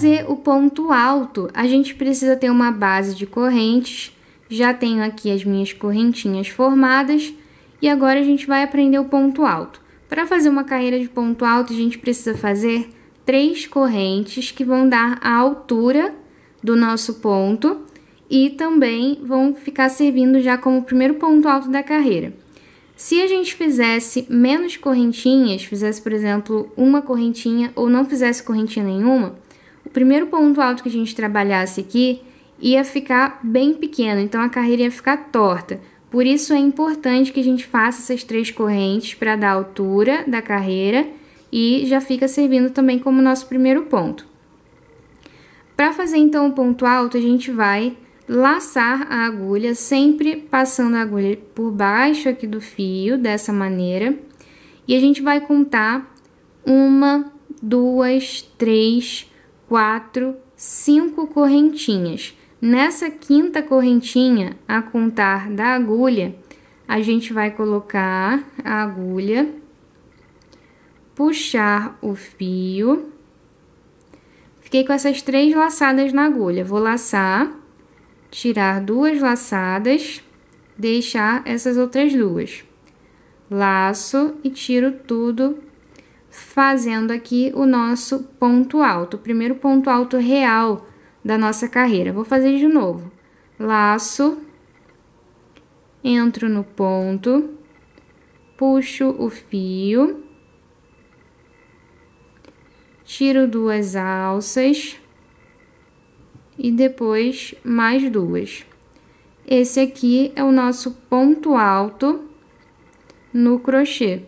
fazer o ponto alto, a gente precisa ter uma base de correntes. Já tenho aqui as minhas correntinhas formadas e agora a gente vai aprender o ponto alto. Para fazer uma carreira de ponto alto, a gente precisa fazer três correntes que vão dar a altura do nosso ponto e também vão ficar servindo já como primeiro ponto alto da carreira. Se a gente fizesse menos correntinhas, fizesse, por exemplo, uma correntinha ou não fizesse correntinha nenhuma, o primeiro ponto alto que a gente trabalhasse aqui ia ficar bem pequeno, então a carreira ia ficar torta. Por isso é importante que a gente faça essas três correntes para dar altura da carreira e já fica servindo também como nosso primeiro ponto. Para fazer então o ponto alto, a gente vai laçar a agulha, sempre passando a agulha por baixo aqui do fio, dessa maneira. E a gente vai contar uma, duas, três, quatro, cinco correntinhas. Nessa quinta correntinha, a contar da agulha, a gente vai colocar a agulha, puxar o fio. Fiquei com essas três laçadas na agulha. Vou laçar, tirar duas laçadas, deixar essas outras duas. Laço e tiro tudo fazendo aqui o nosso ponto alto, o primeiro ponto alto real da nossa carreira. Vou fazer de novo. Laço, entro no ponto, puxo o fio, tiro duas alças e depois mais duas. Esse aqui é o nosso ponto alto no crochê.